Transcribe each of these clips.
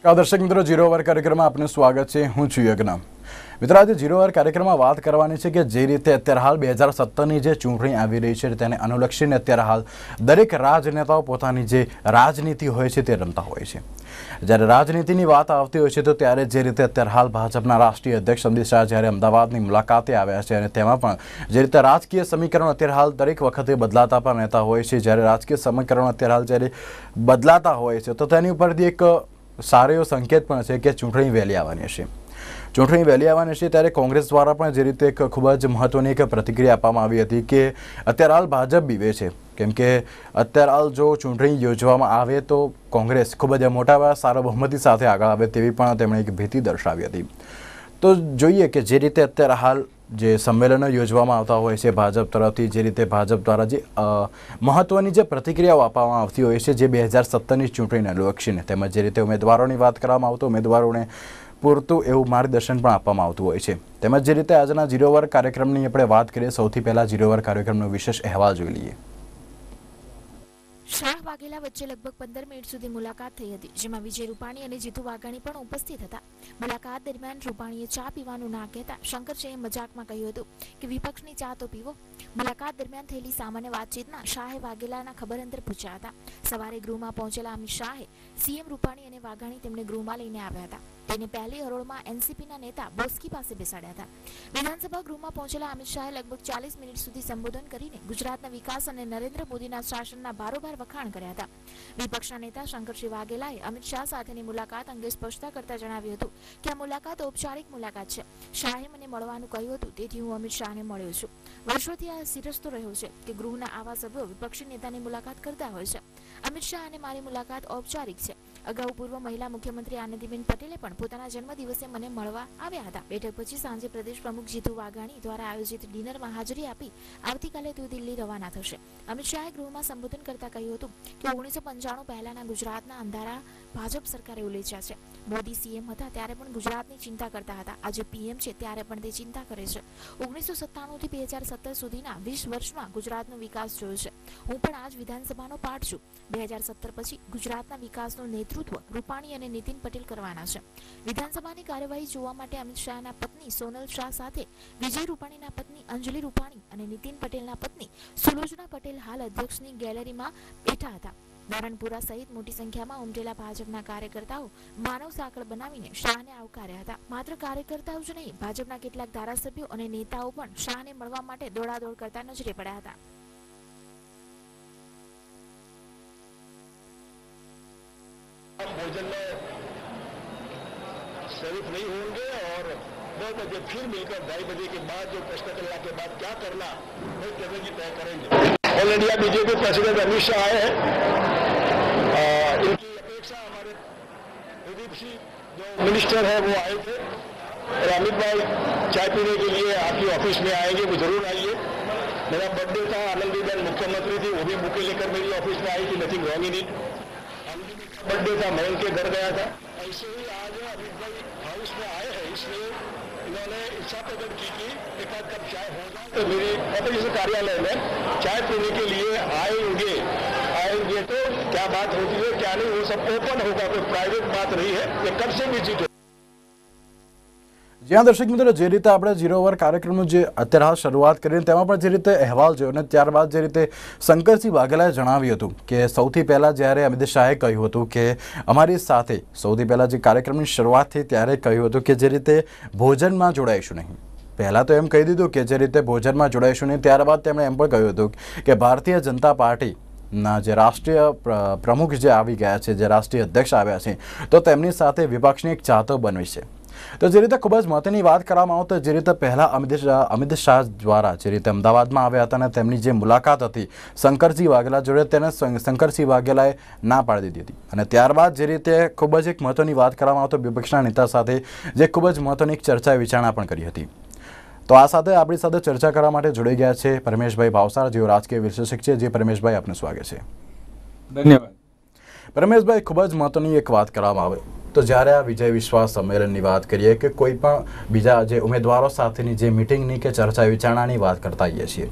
નમસ્કાર દર્શક મિત્રો જીરો અવર કાર્યક્રમમાં આપનું સ્વાગત છે હું છું યજ્ઞ મિત્રો આજે જીરો અવર કાર્યક્રમમાં વાત કરવાની છે કે જે રીતે અત્યારે હાલ બે હજાર સત્તરની જે ચૂંટણી આવી રહી છે તેને અનુલક્ષીને અત્યારે હાલ દરેક રાજનેતાઓ પોતાની જે રાજનીતિ હોય છે તે રમતા હોય છે જ્યારે રાજનીતિની વાત આવતી હોય છે તો ત્યારે જે રીતે અત્યારે હાલ ભાજપના રાષ્ટ્રીય અધ્યક્ષ અમિત શાહ જ્યારે અમદાવાદની મુલાકાતે આવ્યા છે અને તેમાં પણ જે રીતે રાજકીય સમીકરણ અત્યારે હાલ દરેક વખતે બદલાતા પણ રહેતા હોય છે જ્યારે રાજકીય સમીકરણ અત્યારે હાલ જ્યારે બદલાતા હોય છે તો તેની ઉપરથી એક સારો એવો સંકેત પણ છે કે ચૂંટણી વહેલી આવવાની હશે ચૂંટણી વહેલી આવવાની છે ત્યારે કોંગ્રેસ દ્વારા પણ જે રીતે એક ખૂબ જ મહત્ત્વની એક પ્રતિક્રિયા આપવામાં આવી હતી કે અત્યારે હાલ ભાજપ બીવે છે કેમ કે અત્યારે હાલ જો ચૂંટણી યોજવામાં આવે તો કોંગ્રેસ ખૂબ જ મોટા બહુમતી સાથે આગળ આવે તેવી પણ તેમણે એક ભીતિ દર્શાવી હતી તો જોઈએ કે જે રીતે અત્યારે હાલ જે સંમેલનો યોજવામાં આવતા હોય છે ભાજપ તરફથી જે રીતે ભાજપ દ્વારા જે મહત્ત્વની જે પ્રતિક્રિયાઓ આપવામાં આવતી હોય છે જે બે હજાર સત્તરની ચૂંટણીને લક્ષીને તેમજ જે રીતે ઉમેદવારોની વાત કરવામાં આવતું ઉમેદવારોને પૂરતું એવું માર્ગદર્શન પણ આપવામાં આવતું હોય છે તેમજ જે રીતે આજના જીરોવર કાર્યક્રમની આપણે વાત કરીએ સૌથી પહેલાં જીરોવર કાર્યક્રમનો વિશેષ અહેવાલ જોઈ લઈએ શાહ વાઘેલા વચ્ચે લગભગ પંદર મિનિટ સુધી મુલાકાત થઈ હતી જેમાં વિજય રૂપાણી અને જીતુ વાઘાણી પણ ઉપસ્થિત હતા મુલાકાત દરમિયાન રૂપાણીએ ચા પીવાનું ના કહેતા શંકરસિંહે મજાકમાં કહ્યું હતું કે વિપક્ષની ચા તો પીવો મુલાકાત દરમિયાન થયેલી સામાન્ય વાતચીતમાં શાહે વાઘેલાના ખબર અંતર પૂછ્યા હતા સવારે ગૃહમાં પહોંચેલા અમિત શાહે સીએમ રૂપાણી અને વાઘાણી તેમને ગૃહમાં લઈને આવ્યા હતા તેને પહેલી હરોળમાં એનસીપીના નેતા બોસ્કી પાસે બેસાડ્યા હતા વિધાનસભા ગૃહમાં પહોંચેલા અમિત શાહે લગભગ ચાલીસ મિનિટ સુધી સંબોધન કરીને ગુજરાતના વિકાસ અને નરેન્દ્ર મોદીના શાસનના ભારોભાર વખાણ કર્યા હતા વિપક્ષના નેતા શંકરસિંહ વાઘેલાએ અમિત શાહ સાથેની મુલાકાત અંગે સ્પષ્ટતા કરતા જણાવ્યું હતું કે આ મુલાકાત ઔપચારિક મુલાકાત છે શાહે મને મળવાનું કહ્યું હતું તેથી હું અમિત શાહને મળ્યો છું વર્ષોથી આ સિરસતો રહ્યો છે કે ગૃહના આવા સભ્યો વિપક્ષી નેતાની મુલાકાત કરતા હોય છે અમિત શાહ અને મારી મુલાકાત ઔપચારિક છે અગાઉ પૂર્વ મહિલા મુખ્યમંત્રી આનંદીબેન પટેલે પણ પોતાના જન્મદિવસે મને મળવા આવ્યા હતા બેઠક પછી સાંજે પ્રદેશ પ્રમુખ જીતુ વાઘાણી દ્વારા આયોજિત ડિનરમાં હાજરી આપી આવતીકાલે તેઓ દિલ્હી રવાના થશે અમિત શાહે ગૃહમાં સંબોધન કરતા કહ્યું હતું કે ઓગણીસો પંચાણું પહેલાના ગુજરાતના અંધારા ભાજપ સરકારે ઉલેચ્યા છે મોદી સીએમ હતા ત્યારે પણ ગુજરાતની ચિંતા કરતા હતા આજે પીએમ છે ત્યારે પણ તે ચિંતા કરે છે ઓગણીસો સત્તાણુંથી બે હજાર સત્તર સુધીના વીસ વર્ષમાં ગુજરાતનો વિકાસ જોયો છે હું પણ આજ વિધાનસભાનો પાઠ છું બે હજાર સત્તર પછી ગુજરાતના વિકાસનો નેતા નેતૃત્વ રૂપાણી અને નીતિન પટેલ કરવાના છે વિધાનસભાની કાર્યવાહી જોવા માટે અમિત શાહના પત્ની સોનલ શાહ સાથે વિજય રૂપાણીના પત્ની અંજલિ રૂપાણી અને નીતિન પટેલના પત્ની સુલોચના પટેલ હાલ અધ્યક્ષની ગેલેરીમાં બેઠા હતા નારણપુરા સહિત મોટી સંખ્યામાં ઉમટેલા ભાજપના કાર્યકર્તાઓ માનવ સાંકળ બનાવીને શાહને આવકાર્યા હતા માત્ર કાર્યકર્તાઓ જ નહીં ભાજપના કેટલાક ધારાસભ્યો અને નેતાઓ પણ શાહને મળવા માટે દોડાદોડ કરતા નજરે પડ્યા હતા हम भोजन में शरीफ नहीं होंगे और दो बजे फिर मिलकर ढाई बजे के बाद जो प्रश्न कल्ला के बाद क्या करना वो चरणजी तय करेंगे all India BJP president Amit Shah आए हैं इनकी अपेक्षा हमारे प्रदीप सिंह जो मिनिस्टर है वो आए थे और अमित भाई चाय पीने के लिए आपकी ऑफिस में आएंगे वो जरूर आइए मेरा बर्थडे था आनंदीबेन मुख्यमंत्री थी वो भी बुके लेकर मेरी ऑफिस में आई थी nothing wrong in it birthday था मैं उनके घर गया था ऐसे ही आज अमित भाई हाउस में आए हैं इसलिए इन्होंने इच्छा प्रकट की कि एक आध कप चाय होगा तो मेरे अपर कार्यालय में चाय पीने के लिए आएंगे आएंगे तो क्या बात होती है क्या नहीं वो सब ओपन होगा कोई प्राइवेट बात नहीं है ये कब से विजिट જ્યાં દર્શક મિત્રો જે રીતે આપણે ઝીરો અવર કાર્યક્રમનું જે અત્યારે હાલ શરૂઆત કરીને તેમાં પણ જે રીતે અહેવાલ જોયો અને ત્યારબાદ જે રીતે શંકરસિંહ વાઘેલાએ જણાવ્યું હતું કે સૌથી પહેલાં જ્યારે અમિત શાહે કહ્યું હતું કે અમારી સાથે સૌથી પહેલાં જે કાર્યક્રમની શરૂઆત થઈ ત્યારે કહ્યું હતું કે જે રીતે ભોજનમાં જોડાઈશું નહીં પહેલાં તો એમ કહી દીધું કે જે રીતે ભોજનમાં જોડાઈશું નહીં ત્યારબાદ તેમણે એમ પણ કહ્યું હતું કે ભારતીય જનતા પાર્ટી ના જે રાષ્ટ્રીય પ્રમુખ જે આવી ગયા છે જે રાષ્ટ્રીય અધ્યક્ષ આવ્યા છે તો તેમની સાથે વિપક્ષની એક ચાતો બનવી છે તો જે રીતે ખૂબ જ મહત્વની વાત કરવામાં આવતો જે રીતે પહેલાં અમિત શાહ અમિત શાહ દ્વારા જે રીતે અમદાવાદમાં આવ્યા હતા અને તેમની જે મુલાકાત હતી શંકરસિંહ વાઘેલા જોડે તેને શંકરસિંહ વાઘેલાએ ના પાડી દીધી હતી અને ત્યારબાદ જે રીતે ખૂબ જ એક મહત્વની વાત કરવામાં આવતો તો વિપક્ષના નેતા સાથે જે ખૂબ જ મહત્વની એક ચર્ચા વિચારણા પણ કરી હતી તો આ સાથે આપણી સાથે ચર્ચા કરવા માટે જોડાઈ ગયા છે પરમેશભાઈ ભાવસાર જેઓ રાજકીય વિશ્લેષક છે જે પરમેશભાઈ આપનું સ્વાગત છે ધન્યવાદ પરમેશભાઈ ખૂબ જ મહત્વની એક વાત કરવામાં આવે તો જ્યારે આ વિજય વિશ્વાસ સંમેલનની વાત કરીએ કે કોઈ પણ બીજા જે ઉમેદવારો સાથેની જે મિટિંગની કે ચર્ચા વિચારણાની વાત કરતા હોઈએ છીએ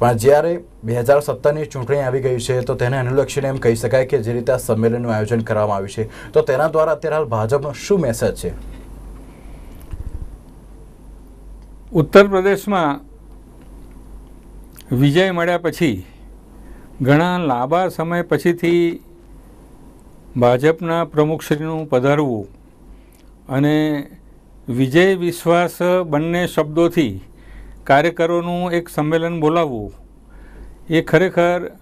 પણ જ્યારે બે હજાર સત્તરની ચૂંટણી આવી ગઈ છે તો તેને અનુલક્ષીને એમ કહી શકાય કે જે રીતે આ સંમેલનનું આયોજન કરવામાં આવ્યું છે તો તેના દ્વારા અત્યારે હાલ ભાજપનો શું મેસેજ છે ઉત્તર પ્રદેશમાં વિજય મળ્યા પછી ઘણા લાંબા સમય પછીથી ભાજપના પ્રમુખશ્રીનું પધારવું અને વિજય વિશ્વાસ બંને શબ્દોથી કાર્યકરોનું એક સંમેલન બોલાવવું એ ખરેખર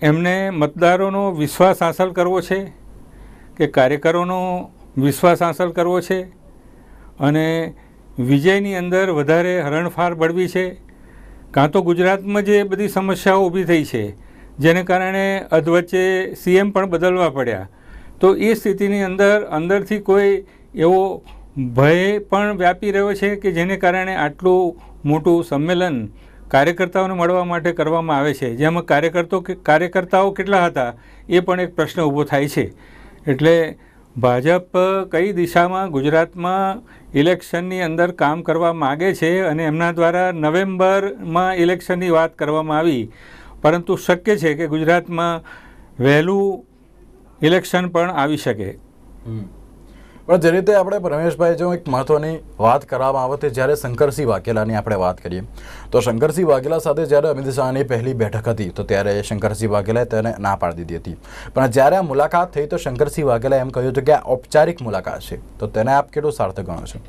એમને મતદારોનો વિશ્વાસ હાંસલ કરવો છે કે કાર્યકરોનો વિશ્વાસ હાંસલ કરવો છે અને વિજયની અંદર વધારે હરણફાર બળવી છે કાં તો ગુજરાતમાં જે બધી સમસ્યાઓ ઊભી થઈ છે જેને કારણે અધવચ્ચે સીએમ પણ બદલવા પડ્યા તો એ સ્થિતિની અંદર અંદરથી કોઈ એવો ભય પણ વ્યાપી રહ્યો છે કે જેને કારણે આટલું મોટું સંમેલન કાર્યકર્તાઓને મળવા માટે કરવામાં આવે છે જેમાં કાર્યકર્તો કાર્યકર્તાઓ કેટલા હતા એ પણ એક પ્રશ્ન ઊભો થાય છે એટલે ભાજપ કઈ દિશામાં ગુજરાતમાં ઇલેક્શનની અંદર કામ કરવા માગે છે અને એમના દ્વારા નવેમ્બરમાં ઇલેક્શનની વાત કરવામાં આવી પરંતુ શક્ય છે કે ગુજરાતમાં વહેલું ઇલેક્શન પણ આવી શકે પણ જે રીતે આપણે રમેશભાઈ જો એક મહત્વની વાત કરવામાં આવે તે જ્યારે શંકરસિંહ વાઘેલાની આપણે વાત કરીએ તો શંકરસિંહ વાઘેલા સાથે જ્યારે અમિત શાહની પહેલી બેઠક હતી તો ત્યારે શંકરસિંહ વાઘેલાએ તેને ના પાડી દીધી હતી પણ જ્યારે આ મુલાકાત થઈ તો શંકરસિંહ વાઘેલાએ એમ કહ્યું હતું કે આ ઔપચારિક મુલાકાત છે તો તેને આપ કેટલું સાર્થક ગણો છો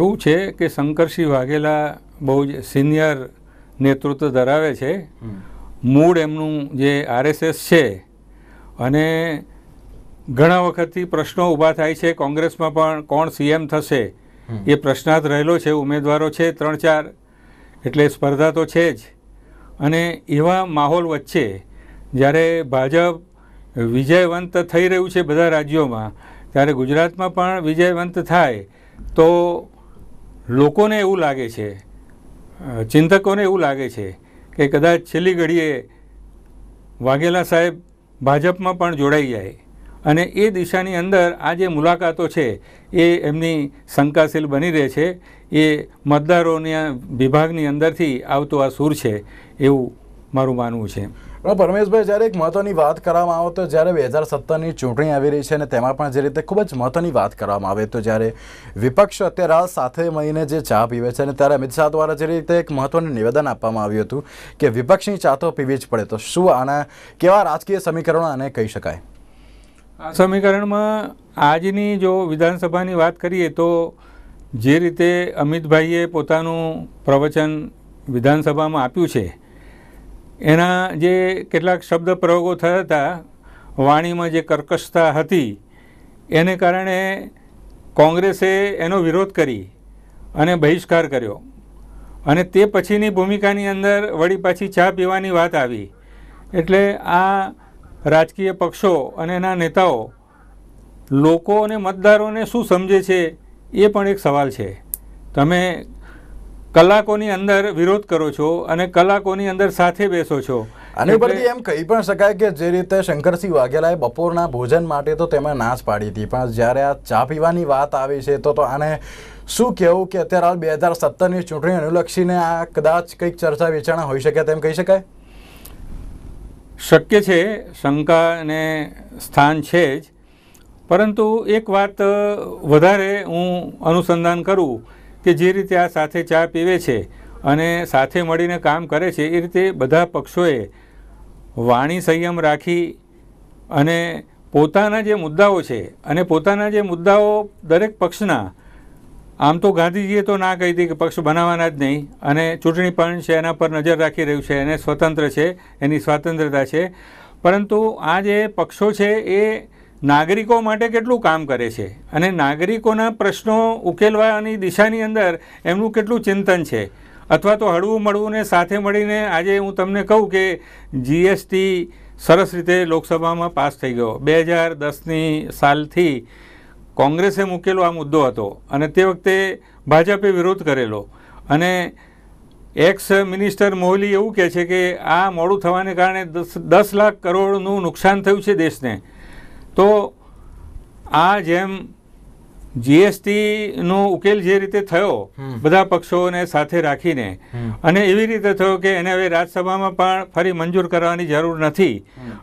એવું છે કે શંકરસિંહ વાઘેલા બહુ જ સિનિયર નેતૃત્વ ધરાવે છે મૂળ એમનું જે આરએસએસ છે અને ઘણા વખતથી પ્રશ્નો ઊભા થાય છે કોંગ્રેસમાં પણ કોણ સીએમ થશે એ પ્રશ્નાર્થ રહેલો છે ઉમેદવારો છે ત્રણ ચાર એટલે સ્પર્ધા તો છે જ અને એવા માહોલ વચ્ચે જ્યારે ભાજપ વિજયવંત થઈ રહ્યું છે બધા રાજ્યોમાં ત્યારે ગુજરાતમાં પણ વિજયવંત થાય તો લોકોને એવું લાગે છે ચિંતકોને એવું લાગે છે કે કદાચ છેલ્લી ઘડીએ વાઘેલા સાહેબ ભાજપમાં પણ જોડાઈ જાય અને એ દિશાની અંદર આ જે મુલાકાતો છે એ એમની શંકાશીલ બની રહે છે એ મતદારોના વિભાગની અંદરથી આવતો આ સૂર છે એવું મારું માનવું છે પણ પરમેશભાઈ જ્યારે એક મહત્વની વાત કરવામાં આવે તો જ્યારે બે હજાર સત્તરની ચૂંટણી આવી રહી છે અને તેમાં પણ જે રીતે ખૂબ જ મહત્વની વાત કરવામાં આવે તો જ્યારે વિપક્ષ અત્યારે આ સાથે મળીને જે ચા પીવે છે અને ત્યારે અમિત શાહ દ્વારા જે રીતે એક મહત્ત્વનું નિવેદન આપવામાં આવ્યું હતું કે વિપક્ષની ચા તો પીવી જ પડે તો શું આના કેવા રાજકીય સમીકરણો આને કહી શકાય આ સમીકરણમાં આજની જો વિધાનસભાની વાત કરીએ તો જે રીતે અમિતભાઈએ પોતાનું પ્રવચન વિધાનસભામાં આપ્યું છે એના જે કેટલાક શબ્દ પ્રયોગો થયા હતા વાણીમાં જે કર્કશતા હતી એને કારણે કોંગ્રેસે એનો વિરોધ કરી અને બહિષ્કાર કર્યો અને તે પછીની ભૂમિકાની અંદર વળી પાછી ચા પીવાની વાત આવી એટલે આ રાજકીય પક્ષો અને એના નેતાઓ લોકો અને મતદારોને શું સમજે છે એ પણ એક સવાલ છે તમે કલાકોની અંદર વિરોધ કરો છો અને કલાકોની અંદર સાથે બેસો છો અને ઉપરથી એમ કહી પણ શકાય કે જે રીતે શંકરસિંહ વાઘેલાએ બપોરના ભોજન માટે તો તેમાં નાશ પાડી હતી પણ જ્યારે આ ચા પીવાની વાત આવી છે તો તો આને શું કહેવું કે અત્યારે હાલ બે હજાર સત્તરની ચૂંટણી અનુલક્ષીને આ કદાચ કંઈક ચર્ચા વિચારણા હોઈ શકે તેમ કહી શકાય શક્ય છે શંકા અને સ્થાન છે જ પરંતુ એક વાત વધારે હું અનુસંધાન કરું કે જે રીતે આ સાથે ચા પીવે છે અને સાથે મળીને કામ કરે છે એ રીતે બધા પક્ષોએ વાણી સંયમ રાખી અને પોતાના જે મુદ્દાઓ છે અને પોતાના જે મુદ્દાઓ દરેક પક્ષના આમ તો ગાંધીજીએ તો ના કહી દીધી કે પક્ષ બનાવવાના જ નહીં અને ચૂંટણી પણ છે એના પર નજર રાખી રહ્યું છે એને સ્વતંત્ર છે એની સ્વતંત્રતા છે પરંતુ આ જે પક્ષો છે એ નાગરિકો માટે કેટલું કામ કરે છે અને નાગરિકોના પ્રશ્નો ઉકેલવાની દિશાની અંદર એમનું કેટલું ચિંતન છે અથવા તો હળવું મળવું સાથે મળીને આજે હું તમને કહું કે જીએસટી સરસ રીતે લોકસભામાં પાસ થઈ ગયો બે હજાર દસની સાલથી કોંગ્રેસે મૂકેલો આ મુદ્દો હતો અને તે વખતે ભાજપે વિરોધ કરેલો અને એક્સ મિનિસ્ટર મોહલી એવું કહે છે કે આ મોડું થવાને કારણે દસ દસ લાખ કરોડનું નુકસાન થયું છે દેશને તો આ જેમ જીએસટીનો ઉકેલ જે રીતે થયો બધા પક્ષોને સાથે રાખીને અને એવી રીતે થયો કે એને હવે રાજ્યસભામાં પણ ફરી મંજૂર કરવાની જરૂર નથી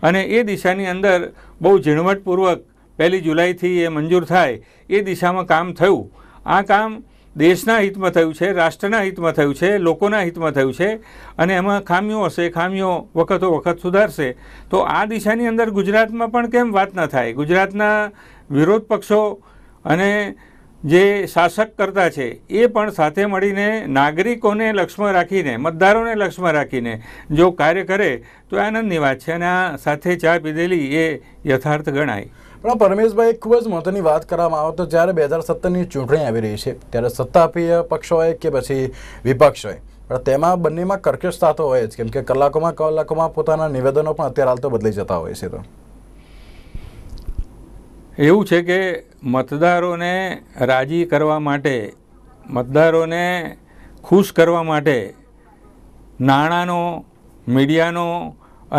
અને એ દિશાની અંદર બહુ ઝીણવટપૂર્વક પહેલી જુલાઈથી એ મંજૂર થાય એ દિશામાં કામ થયું આ કામ દેશના હિતમાં થયું છે રાષ્ટ્રના હિતમાં થયું છે લોકોના હિતમાં થયું છે અને એમાં ખામીઓ હશે ખામીઓ વખતો વખત સુધારશે તો આ દિશાની અંદર ગુજરાતમાં પણ કેમ વાત ન થાય ગુજરાતના વિરોધ પક્ષો અને જે શાસક કરતા છે એ પણ સાથે મળીને નાગરિકોને લક્ષ્યમાં રાખીને મતદારોને લક્ષ્યમાં રાખીને જો કાર્ય કરે તો આનંદની વાત છે અને આ સાથે ચા પીધેલી એ યથાર્થ ગણાય પણ પરમેશભાઈ ખૂબ જ મહત્વની વાત કરવામાં આવે તો જ્યારે બે હજાર સત્તરની ચૂંટણી આવી રહી છે ત્યારે સત્તાપીય પક્ષ હોય કે પછી વિપક્ષ હોય પણ તેમાં બંનેમાં કર્કશતા થતો હોય જ કેમકે કલાકોમાં કલાકોમાં પોતાના નિવેદનો પણ અત્યારે હાલ તો બદલાઈ જતા હોય છે તો એવું છે કે મતદારોને રાજી કરવા માટે મતદારોને ખુશ કરવા માટે નાણાંનો મીડિયાનો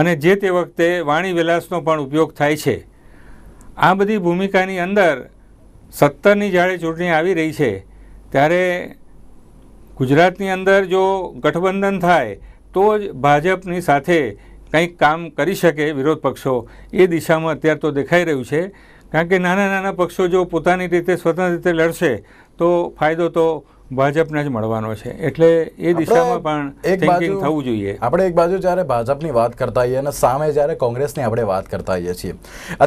અને જે તે વખતે વાણી વિલાસનો પણ ઉપયોગ થાય છે આ બધી ભૂમિકાની અંદર સત્તરની જ્યારે ચૂંટણી આવી રહી છે ત્યારે ગુજરાતની અંદર જો ગઠબંધન થાય તો જ ભાજપની સાથે કંઈક કામ કરી શકે વિરોધ પક્ષો એ દિશામાં અત્યાર તો દેખાઈ રહ્યું છે કારણ કે નાના નાના પક્ષો જો પોતાની રીતે સ્વતંત્ર રીતે લડશે તો ફાયદો તો ભાજપને જ મળવાનો છે એટલે એ દિશામાં પણ એક બાજુ થવું જોઈએ આપણે એક બાજુ જ્યારે ભાજપની વાત કરતા હોઈએ અને સામે જ્યારે કોંગ્રેસની આપણે વાત કરતા હોઈએ છીએ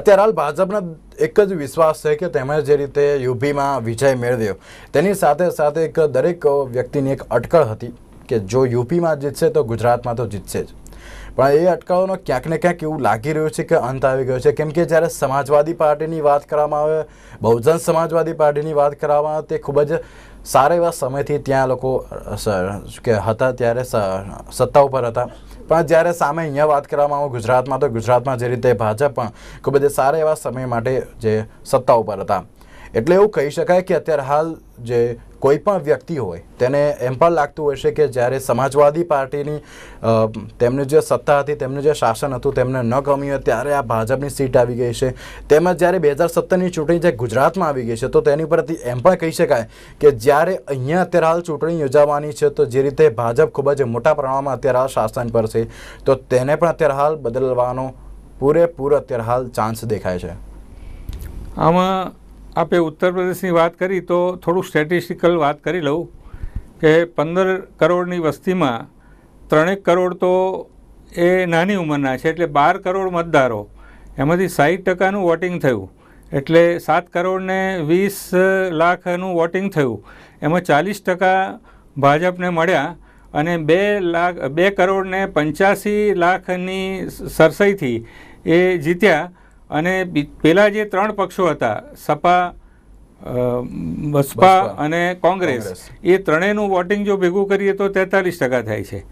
અત્યારે હાલ ભાજપના એક જ વિશ્વાસ છે કે તેમણે જે રીતે યુપીમાં વિજય મેળવ્યો તેની સાથે સાથે એક દરેક વ્યક્તિની એક અટકળ હતી કે જો યુપીમાં જીતશે તો ગુજરાતમાં તો જીતશે જ પણ એ અટકાવવાનો ક્યાંક ને ક્યાંક એવું લાગી રહ્યું છે કે અંત આવી ગયો છે કેમ કે જ્યારે સમાજવાદી પાર્ટીની વાત કરવામાં આવે બહુજન સમાજવાદી પાર્ટીની વાત કરવામાં આવે તે ખૂબ જ સારા એવા સમયથી ત્યાં લોકો કે હતા ત્યારે સત્તા ઉપર હતા પણ જ્યારે સામે અહીંયા વાત કરવામાં આવું ગુજરાતમાં તો ગુજરાતમાં જે રીતે ભાજપ પણ ખૂબ જ સારા એવા સમય માટે જે સત્તા ઉપર હતા એટલે એવું કહી શકાય કે અત્યારે હાલ જે કોઈ પણ વ્યક્તિ હોય તેને એમ પણ લાગતું હોય છે કે જ્યારે સમાજવાદી પાર્ટીની તેમની જે સત્તા હતી તેમનું જે શાસન હતું તેમને ન ગમ્યું ત્યારે આ ભાજપની સીટ આવી ગઈ છે તેમજ જ્યારે બે હજાર સત્તરની ચૂંટણી જે ગુજરાતમાં આવી ગઈ છે તો તેની પરથી એમ પણ કહી શકાય કે જ્યારે અહીંયા અત્યારે હાલ ચૂંટણી યોજાવાની છે તો જે રીતે ભાજપ ખૂબ જ મોટા પ્રમાણમાં અત્યારે હાલ શાસન પર છે તો તેને પણ અત્યારે હાલ બદલવાનો પૂરેપૂરો અત્યારે હાલ ચાન્સ દેખાય છે આમાં આપે ઉત્તર પ્રદેશની વાત કરી તો થોડું સ્ટેટિસ્ટિકલ વાત કરી લઉં કે પંદર કરોડની વસ્તીમાં ત્રણેક કરોડ તો એ નાની ઉંમરના છે એટલે બાર કરોડ મતદારો એમાંથી સાઠ ટકાનું વોટિંગ થયું એટલે સાત કરોડને વીસ લાખનું વોટિંગ થયું એમાં ચાલીસ ટકા ભાજપને મળ્યા અને બે લાખ બે કરોડને પંચ્યાસી લાખની સરસાઈથી એ જીત્યા અને પહેલાં જે ત્રણ પક્ષો હતા સપા બસપા અને કોંગ્રેસ એ ત્રણેયનું વોટિંગ જો ભેગું કરીએ તો તેતાલીસ ટકા થાય છે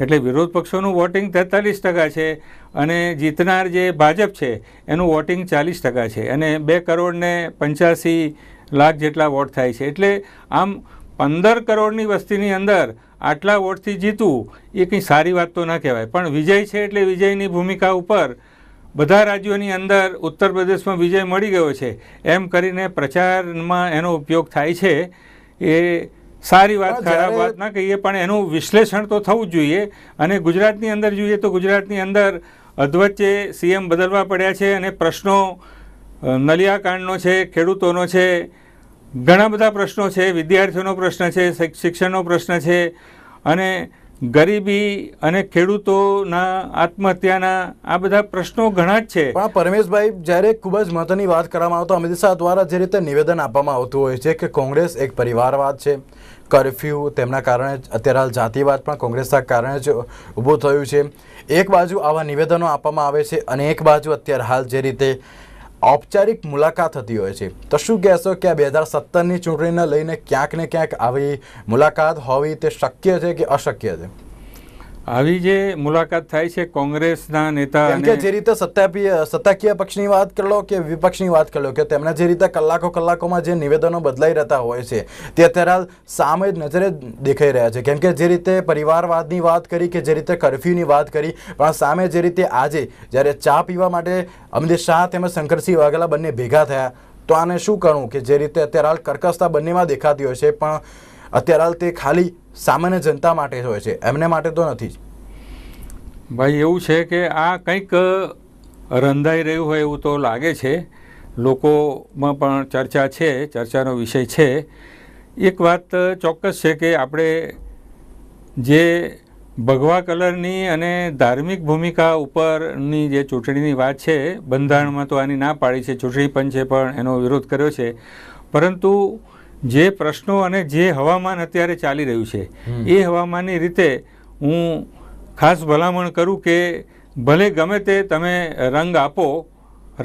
એટલે વિરોધ પક્ષોનું વોટિંગ તેતાલીસ ટકા છે અને જીતનાર જે ભાજપ છે એનું વોટિંગ ચાલીસ ટકા છે અને બે કરોડને પંચ્યાસી લાખ જેટલા વોટ થાય છે એટલે આમ પંદર કરોડની વસ્તીની અંદર આટલા વોટથી જીતવું એ કંઈ સારી વાત તો ના કહેવાય પણ વિજય છે એટલે વિજયની ભૂમિકા ઉપર બધા રાજ્યોની અંદર ઉત્તર પ્રદેશમાં વિજય મળી ગયો છે એમ કરીને પ્રચારમાં એનો ઉપયોગ થાય છે એ સારી વાત ખરાબ વાત ના કહીએ પણ એનું વિશ્લેષણ તો થવું જ જોઈએ અને ગુજરાતની અંદર જોઈએ તો ગુજરાતની અંદર અધવચ્ચે સીએમ બદલવા પડ્યા છે અને પ્રશ્નો નલિયાકાંડનો છે ખેડૂતોનો છે ઘણા બધા પ્રશ્નો છે વિદ્યાર્થીઓનો પ્રશ્ન છે શિક્ષણનો પ્રશ્ન છે અને ગરીબી અને ખેડૂતોના આત્મહત્યાના આ બધા પ્રશ્નો ઘણા જ છે પણ પરમેશભાઈ જ્યારે ખૂબ જ મહત્વની વાત કરવામાં આવતો અમિત શાહ દ્વારા જે રીતે નિવેદન આપવામાં આવતું હોય છે કે કોંગ્રેસ એક પરિવારવાદ છે કરફ્યુ તેમના કારણે અત્યારે હાલ જાતિવાદ પણ કોંગ્રેસના કારણે જ ઊભું થયું છે એક બાજુ આવા નિવેદનો આપવામાં આવે છે અને એક બાજુ અત્યારે હાલ જે રીતે ઔપચારિક મુલાકાત થતી હોય છે તો શું કહેશો કે આ બે હજાર સત્તરની ચૂંટણીને લઈને ક્યાંક ને ક્યાંક આવી મુલાકાત હોવી તે શક્ય છે કે અશક્ય છે આવી જે મુલાકાત થાય છે કોંગ્રેસના નેતા જે રીતે સત્તાકીય પક્ષની વાત કરો કે વિપક્ષની વાત કરો કે તેમના જે રીતે કલાકો કલાકોમાં જે નિવેદનો બદલાઈ રહેતા હોય છે તે અત્યારે સામે જ નજરે દેખાઈ રહ્યા છે કેમ કે જે રીતે પરિવારવાદની વાત કરી કે જે રીતે કર્ફ્યુની વાત કરી પણ સામે જે રીતે આજે જ્યારે ચા પીવા માટે અમિત શાહ તેમજ શંકરસિંહ વાઘેલા બંને ભેગા થયા તો આને શું કરવું કે જે રીતે અત્યારે હાલ કર્કશતા બંનેમાં દેખાતી હોય છે પણ અત્યારે હાલ તે ખાલી સામાન્ય જનતા માટે જ હોય છે એમને માટે તો નથી જ ભાઈ એવું છે કે આ કંઈક રંધાઈ રહ્યું હોય એવું તો લાગે છે લોકોમાં પણ ચર્ચા છે ચર્ચાનો વિષય છે એક વાત ચોક્કસ છે કે આપણે જે ભગવા કલરની અને ધાર્મિક ભૂમિકા ઉપરની જે ચૂંટણીની વાત છે બંધારણમાં તો આની ના પાડી છે ચૂંટણી પંચે પણ એનો વિરોધ કર્યો છે પરંતુ જે પ્રશ્નો અને જે હવામાન અત્યારે ચાલી રહ્યું છે એ હવામાનની રીતે હું ખાસ ભલામણ કરું કે ભલે ગમે તે તમે રંગ આપો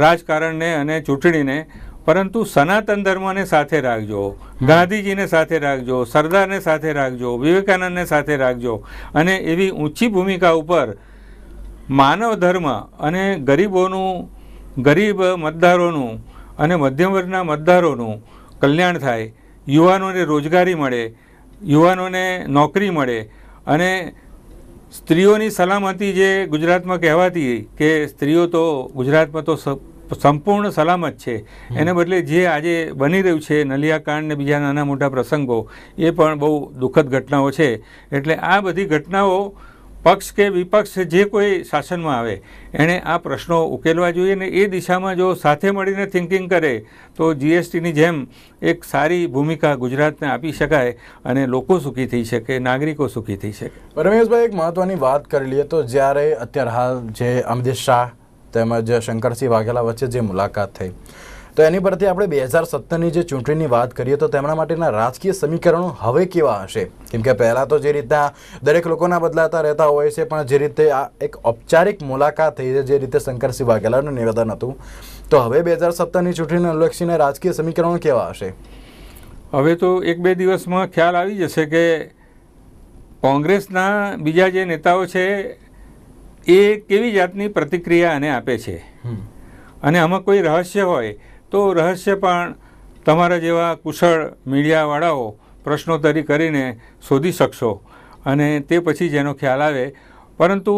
રાજકારણને અને ચૂંટણીને પરંતુ સનાતન ધર્મને સાથે રાખજો ગાંધીજીને સાથે રાખજો સરદારને સાથે રાખજો વિવેકાનંદને સાથે રાખજો અને એવી ઊંચી ભૂમિકા ઉપર માનવ ધર્મ અને ગરીબોનું ગરીબ મતદારોનું અને મધ્યમ વર્ગના મતદારોનું કલ્યાણ થાય યુવાનોને રોજગારી મળે યુવાનોને નોકરી મળે અને સ્ત્રીઓની સલામતી જે ગુજરાતમાં કહેવાતી કે સ્ત્રીઓ તો ગુજરાતમાં તો સંપૂર્ણ સલામત છે એને બદલે જે આજે બની રહ્યું છે નલિયાકાંડ ને બીજા નાના મોટા પ્રસંગો એ પણ બહુ દુઃખદ ઘટનાઓ છે એટલે આ બધી ઘટનાઓ પક્ષ કે વિપક્ષ જે કોઈ શાસનમાં આવે એણે આ પ્રશ્નો ઉકેલવા જોઈએ અને એ દિશામાં જો સાથે મળીને થિંકિંગ કરે તો જીએસટીની જેમ એક સારી ભૂમિકા ગુજરાતને આપી શકાય અને લોકો સુખી થઈ શકે નાગરિકો સુખી થઈ શકે રમેશભાઈ એક મહત્ત્વની વાત કરી લઈએ તો જ્યારે અત્યારે હાલ જે અમિત શાહ તેમજ શંકરસિંહ વાઘેલા વચ્ચે જે મુલાકાત થઈ તો એની પરથી આપણે બે હજાર સત્તરની જે ચૂંટણીની વાત કરીએ તો તેમના માટેના રાજકીય સમીકરણો હવે કેવા હશે કેમ કે પહેલાં તો જે રીતના દરેક લોકોના બદલાતા રહેતા હોય છે પણ જે રીતે આ એક ઔપચારિક મુલાકાત થઈ છે જે રીતે શંકરસિંહ વાઘેલાનું નિવેદન હતું તો હવે બે હજાર સત્તરની ચૂંટણીને અનુલક્ષીને રાજકીય સમીકરણો કેવા હશે હવે તો એક બે દિવસમાં ખ્યાલ આવી જશે કે કોંગ્રેસના બીજા જે નેતાઓ છે એ કેવી જાતની પ્રતિક્રિયા આને આપે છે અને આમાં કોઈ રહસ્ય હોય તો રહસ્ય પણ તમારા જેવા કુશળ મીડિયાવાળાઓ પ્રશ્નોત્તરી કરીને શોધી શકશો અને તે પછી જેનો ખ્યાલ આવે પરંતુ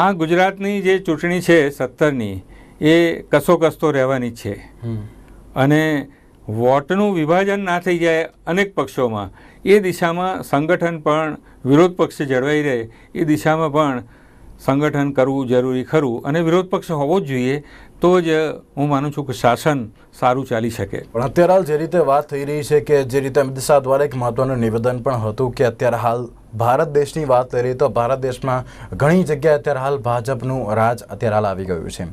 આ ગુજરાતની જે ચૂંટણી છે સત્તરની એ કસો કસતો રહેવાની છે અને વોટનું વિભાજન ના થઈ જાય અનેક પક્ષોમાં એ દિશામાં સંગઠન પણ વિરોધ પક્ષે જળવાઈ રહે એ દિશામાં પણ સંગઠન કરવું જરૂરી ખરું અને વિરોધ પક્ષ હોવો જ જોઈએ તો જ હું માનું છું કે શાસન સારું ચાલી શકે પણ અત્યારે હાલ જે રીતે વાત થઈ રહી છે કે જે રીતે અમિત શાહ દ્વારા એક મહત્વનું નિવેદન પણ હતું કે અત્યારે હાલ ભારત દેશની વાત કરીએ તો ભારત દેશમાં ઘણી જગ્યાએ અત્યારે હાલ ભાજપનું રાજ અત્યારે હાલ આવી ગયું છે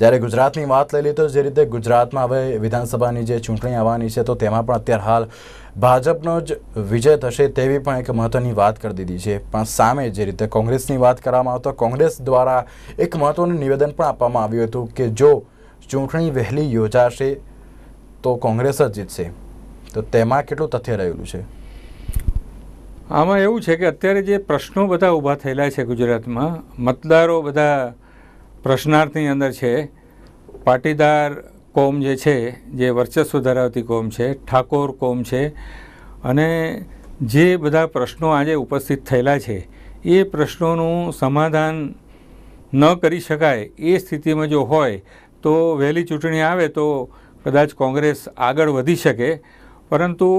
જ્યારે ગુજરાતની વાત લઈ લઈએ તો જે રીતે ગુજરાતમાં હવે વિધાનસભાની જે ચૂંટણી આવવાની છે તો તેમાં પણ અત્યારે હાલ ભાજપનો જ વિજય થશે તેવી પણ એક મહત્ત્વની વાત કરી દીધી છે પણ સામે જે રીતે કોંગ્રેસની વાત કરવામાં આવતો કોંગ્રેસ દ્વારા એક મહત્ત્વનું નિવેદન પણ આપવામાં આવ્યું હતું કે જો ચૂંટણી વહેલી યોજાશે તો કોંગ્રેસ જ જીતશે તો તેમાં કેટલું તથ્ય રહેલું છે આમાં એવું છે કે અત્યારે જે પ્રશ્નો બધા ઊભા થયેલા છે ગુજરાતમાં મતદારો બધા પ્રશ્નાર્થની અંદર છે પાટીદાર કોમ જે છે જે વર્ચસ્વ ધરાવતી કોમ છે ઠાકોર કોમ છે અને જે બધા પ્રશ્નો આજે ઉપસ્થિત થયેલા છે એ પ્રશ્નોનું સમાધાન ન કરી શકાય એ સ્થિતિમાં જો હોય તો વહેલી ચૂંટણી આવે તો કદાચ કોંગ્રેસ આગળ વધી શકે પરંતુ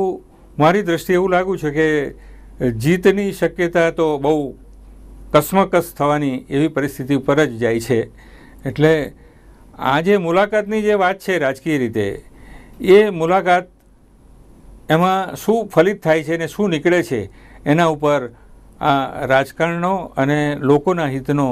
મારી દ્રષ્ટિએ એવું લાગુ છે કે જીતની શક્યતા તો બહુ કસમકસ થવાની એવી પરિસ્થિતિ ઉપર જ જાય છે એટલે આ જે મુલાકાતની જે વાત છે રાજકીય રીતે એ મુલાકાત એમાં શું ફલિત થાય છે અને શું નીકળે છે એના ઉપર આ રાજકારણનો અને લોકોના હિતનો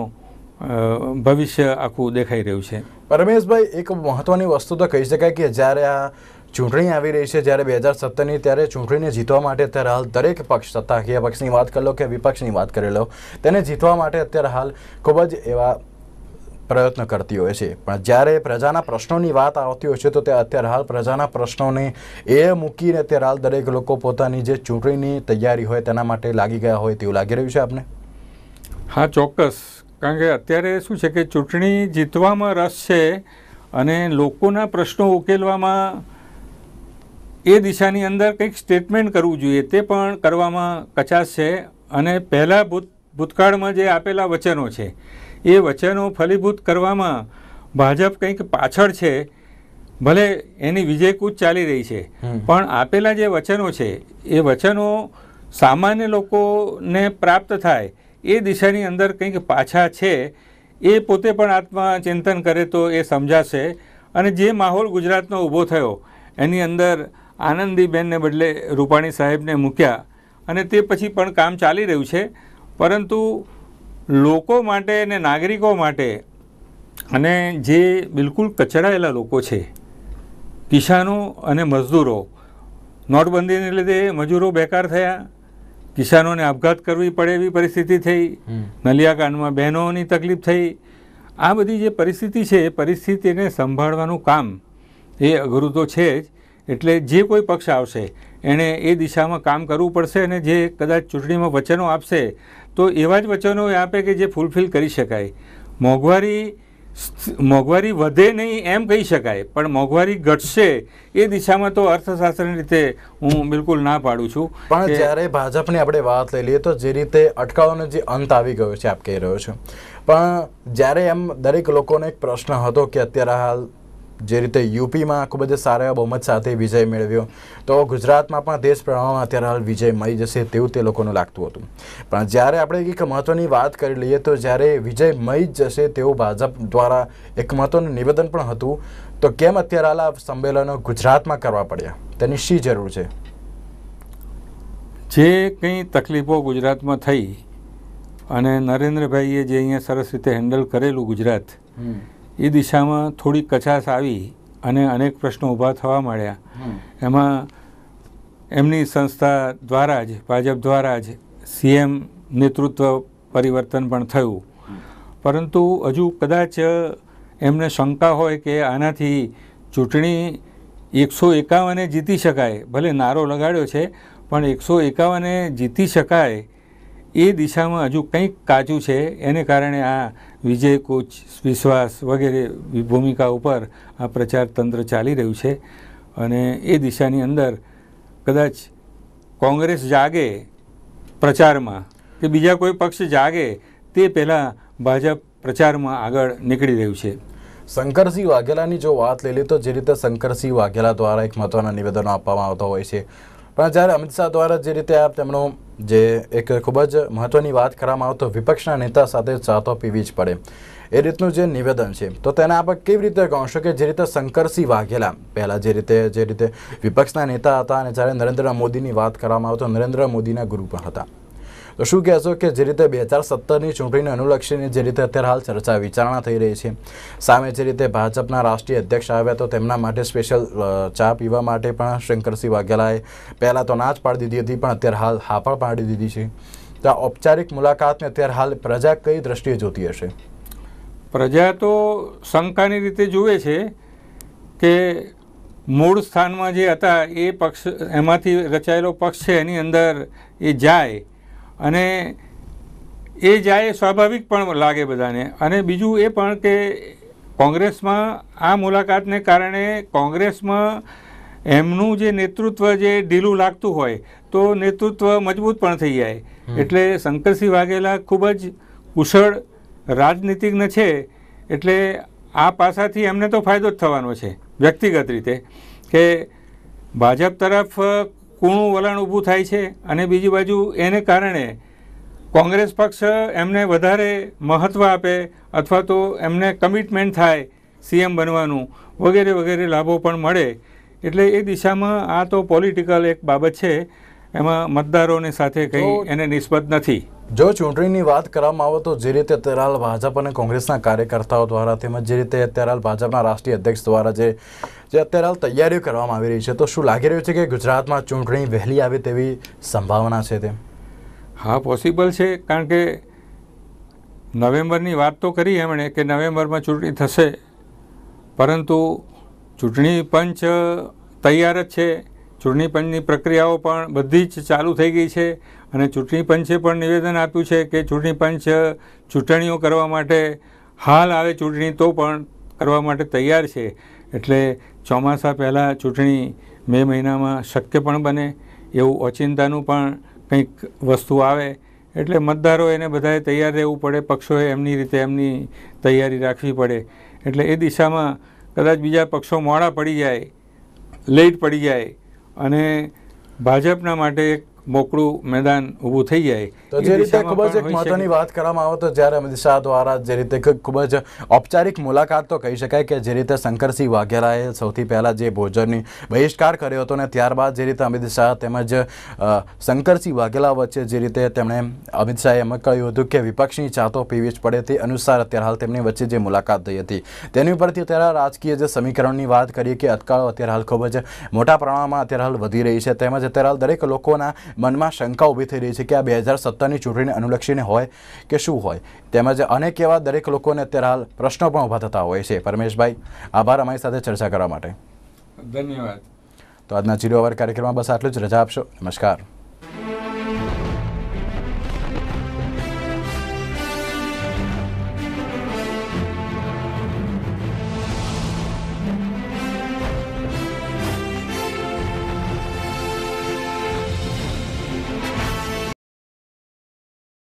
ભવિષ્ય આખું દેખાઈ રહ્યું છે પરમેશભાઈ એક મહત્ત્વની વસ્તુ તો કહી શકાય કે જ્યારે આ ચૂંટણી આવી રહી છે જ્યારે બે હજાર સત્તરની ત્યારે ચૂંટણીને જીતવા માટે અત્યારે હાલ દરેક પક્ષ સત્તાકીય પક્ષની વાત કરી લો કે વિપક્ષની વાત કરી લો તેને જીતવા માટે અત્યારે હાલ ખૂબ જ એવા પ્રયત્ન કરતી હોય છે પણ જ્યારે પ્રજાના પ્રશ્નોની વાત આવતી હોય છે તો તે અત્યારે હાલ પ્રજાના પ્રશ્નોને એ મૂકીને અત્યારે હાલ દરેક લોકો પોતાની જે ચૂંટણીની તૈયારી હોય તેના માટે લાગી ગયા હોય તેવું લાગી રહ્યું છે આપને હા ચોક્કસ કારણ કે અત્યારે શું છે કે ચૂંટણી જીતવામાં રસ છે અને લોકોના પ્રશ્નો ઉકેલવામાં એ દિશાની અંદર કંઈક સ્ટેટમેન્ટ કરવું જોઈએ તે પણ કરવામાં કચાશ છે અને પહેલાં ભૂત ભૂતકાળમાં જે આપેલા વચનો છે એ વચનો ફલીભૂત કરવામાં ભાજપ કંઈક પાછળ છે ભલે એની વિજયકૂચ ચાલી રહી છે પણ આપેલા જે વચનો છે એ વચનો સામાન્ય લોકોને પ્રાપ્ત થાય એ દિશાની અંદર કંઈક પાછા છે એ પોતે પણ આત્મચિંતન કરે તો એ સમજાશે અને જે માહોલ ગુજરાતનો ઊભો થયો એની અંદર આનંદીબેનને બદલે રૂપાણી સાહેબને મૂક્યા અને તે પછી પણ કામ ચાલી રહ્યું છે પરંતુ લોકો માટે અને નાગરિકો માટે અને જે બિલકુલ કચડાયેલા લોકો છે કિસાનો અને મજદૂરો નોટબંધીને લીધે મજૂરો બેકાર થયા કિસાનોને આપઘાત કરવી પડે એવી પરિસ્થિતિ થઈ નલિયાકાંડમાં બહેનોની તકલીફ થઈ આ બધી જે પરિસ્થિતિ છે એ પરિસ્થિતિને સંભાળવાનું કામ એ અઘરું તો છે જ એટલે જે કોઈ પક્ષ આવશે એણે એ દિશામાં કામ કરવું પડશે અને જે કદાચ ચૂંટણીમાં વચનો આપશે તો એવા જ વચનો એ આપે કે જે ફૂલફિલ કરી શકાય મોંઘવારી મોંઘવારી વધે નહીં એમ કહી શકાય પણ મોંઘવારી ઘટશે એ દિશામાં તો અર્થશાસ્ત્રની રીતે હું બિલકુલ ના પાડું છું પણ જ્યારે ભાજપની આપણે વાત લઈ લઈએ તો જે રીતે અટકાવવાનો જે અંત આવી ગયો છે આપ કહી રહ્યો છો પણ જ્યારે એમ દરેક લોકોને એક પ્રશ્ન હતો કે અત્યારે હાલ જે રીતે યુપીમાં ખૂબ જ સારા એવા બહુમત સાથે વિજય મેળવ્યો તો ગુજરાતમાં પણ દેશ પ્રવાહમાં અત્યારે હાલ વિજય મળી જશે તેવું તે લોકોનું લાગતું હતું પણ જ્યારે આપણે એક મહત્ત્વની વાત કરી લઈએ તો જ્યારે વિજય મળી જ જશે તેવું ભાજપ દ્વારા એક મહત્ત્વનું નિવેદન પણ હતું તો કેમ અત્યારે હાલ આ સંમેલનો ગુજરાતમાં કરવા પડ્યા તેની શી જરૂર છે જે કંઈ તકલીફો ગુજરાતમાં થઈ અને નરેન્દ્રભાઈએ જે અહીંયા સરસ રીતે હેન્ડલ કરેલું ગુજરાત એ દિશામાં થોડી કચાશ આવી અને અનેક પ્રશ્નો ઊભા થવા માંડ્યા એમાં એમની સંસ્થા દ્વારા જ ભાજપ દ્વારા જ સીએમ નેતૃત્વ પરિવર્તન પણ થયું પરંતુ હજુ કદાચ એમને શંકા હોય કે આનાથી ચૂંટણી એકસો એકાવને જીતી શકાય ભલે નારો લગાડ્યો છે પણ એકસો એકાવને જીતી શકાય એ દિશામાં હજુ કંઈક કાચું છે એને કારણે આ વિજય કૂચ વિશ્વાસ વગેરે ભૂમિકા ઉપર આ પ્રચાર તંત્ર ચાલી રહ્યું છે અને એ દિશાની અંદર કદાચ કોંગ્રેસ જાગે પ્રચારમાં કે બીજા કોઈ પક્ષ જાગે તે પહેલાં ભાજપ પ્રચારમાં આગળ નીકળી રહ્યું છે શંકરસિંહ વાઘેલાની જો વાત લઈ લે તો જે રીતે શંકરસિંહ વાઘેલા દ્વારા એક મહત્ત્વના નિવેદનો આપવામાં આવતા હોય છે પણ જ્યારે અમિત શાહ દ્વારા જે રીતે આ તેમનો જે એક ખૂબ જ મહત્ત્વની વાત કરવામાં આવતો વિપક્ષના નેતા સાથે ચાતો પીવી જ પડે એ રીતનું જે નિવેદન છે તો તેને આપણે કેવી રીતે કહીશું કે જે રીતે શંકરસિંહ વાઘેલા પહેલાં જે રીતે જે રીતે વિપક્ષના નેતા હતા અને જ્યારે નરેન્દ્ર મોદીની વાત કરવામાં આવતો નરેન્દ્ર મોદીના ગુરુ પણ હતા તો શું કહેશો કે જે રીતે બે હજાર સત્તરની ચૂંટણીને અનુલક્ષીને જે રીતે અત્યારે હાલ ચર્ચા વિચારણા થઈ રહી છે સામે જે રીતે ભાજપના રાષ્ટ્રીય અધ્યક્ષ આવ્યા તો તેમના માટે સ્પેશિયલ ચા પીવા માટે પણ શંકરસિંહ વાઘેલાએ પહેલાં તો ના પાડી દીધી હતી પણ અત્યારે હાલ હા પણ પાડી દીધી છે તો આ ઔપચારિક મુલાકાતને અત્યારે હાલ પ્રજા કઈ દ્રષ્ટિએ જોતી હશે પ્રજા તો શંકાની રીતે જુએ છે કે મૂળ સ્થાનમાં જે હતા એ પક્ષ એમાંથી રચાયેલો પક્ષ છે એની અંદર એ જાય અને એ જાય સ્વાભાવિક પણ લાગે બધાને અને બીજું એ પણ કે કોંગ્રેસમાં આ મુલાકાતને કારણે કોંગ્રેસમાં એમનું જે નેતૃત્વ જે ઢીલું લાગતું હોય તો નેતૃત્વ મજબૂત પણ થઈ જાય એટલે શંકરસિંહ વાઘેલા ખૂબ જ કુશળ રાજનીતિજ્ઞ છે એટલે આ પાસાથી એમને તો ફાયદો જ થવાનો છે વ્યક્તિગત રીતે કે ભાજપ તરફ કૂણું વલણ ઊભું થાય છે અને બીજી બાજુ એને કારણે કોંગ્રેસ પક્ષ એમને વધારે મહત્ત્વ આપે અથવા તો એમને કમિટમેન્ટ થાય સીએમ બનવાનું વગેરે વગેરે લાભો પણ મળે એટલે એ દિશામાં આ તો પોલિટિકલ એક બાબત છે એમાં મતદારોને સાથે કંઈ એને નિસ્બત નથી જો ચૂંટણીની વાત કરવામાં આવે તો જે રીતે અત્યારાલ ભાજપ અને કોંગ્રેસના કાર્યકર્તાઓ દ્વારા તેમજ જે રીતે અત્યારે ભાજપના રાષ્ટ્રીય અધ્યક્ષ દ્વારા જે જે અત્યારે હાલ તૈયારીઓ કરવામાં આવી રહી છે તો શું લાગી રહ્યું છે કે ગુજરાતમાં ચૂંટણી વહેલી આવે તેવી સંભાવના છે તેમ હા પોસિબલ છે કારણ કે નવેમ્બરની વાત તો કરી એમણે કે નવેમ્બરમાં ચૂંટણી થશે પરંતુ ચૂંટણી પંચ તૈયાર જ છે ચૂંટણી પંચની પ્રક્રિયાઓ પણ બધી જ ચાલુ થઈ ગઈ છે અને ચૂંટણી પંચે પણ નિવેદન આપ્યું છે કે ચૂંટણી પંચ ચૂંટણીઓ કરવા માટે હાલ આવે ચૂંટણી તો પણ કરવા માટે તૈયાર છે એટલે ચોમાસા પહેલાં ચૂંટણી મે મહિનામાં શક્ય પણ બને એવું ઓચિંતાનું પણ કંઈક વસ્તુ આવે એટલે મતદારો એને બધાએ તૈયાર રહેવું પડે પક્ષોએ એમની રીતે એમની તૈયારી રાખવી પડે એટલે એ દિશામાં કદાચ બીજા પક્ષો મોડા પડી જાય લેટ પડી જાય અને ભાજપના માટે એક મોકળું મેદાન ઊભું થઈ જાય તો જે રીતે ખૂબ જ એક મહત્વની વાત કરવામાં આવે તો જ્યારે અમિત શાહ દ્વારા જે રીતે ખૂબ જ ઔપચારિક મુલાકાત તો કહી શકાય કે જે રીતે શંકરસિંહ વાઘેલાએ સૌથી પહેલાં જે ભોજનની બહિષ્કાર કર્યો હતો ને ત્યારબાદ જે રીતે અમિત શાહ તેમજ શંકરસિંહ વાઘેલા વચ્ચે જે રીતે તેમણે અમિત શાહે એમ કહ્યું હતું કે વિપક્ષની ચાતો પીવી જ પડે તે અનુસાર અત્યારે હાલ તેમની વચ્ચે જે મુલાકાત થઈ હતી તેની ઉપરથી અત્યારે રાજકીય જે સમીકરણની વાત કરીએ કે અટકાળો અત્યારે હાલ ખૂબ જ મોટા પ્રમાણમાં અત્યારે હાલ વધી રહી છે તેમજ અત્યારે હાલ દરેક લોકોના મનમાં શંકા ઊભી થઈ રહી છે કે આ બે હજાર સત્તરની ચૂંટણીને અનુલક્ષીને હોય કે શું હોય તેમજ અનેક એવા દરેક લોકોને અત્યારે હાલ પ્રશ્નો પણ ઊભા થતા હોય છે પરમેશભાઈ આભાર અમારી સાથે ચર્ચા કરવા માટે ધન્યવાદ તો આજના જીરો અવર કાર્યક્રમમાં બસ આટલું જ રજા આપશો નમસ્કાર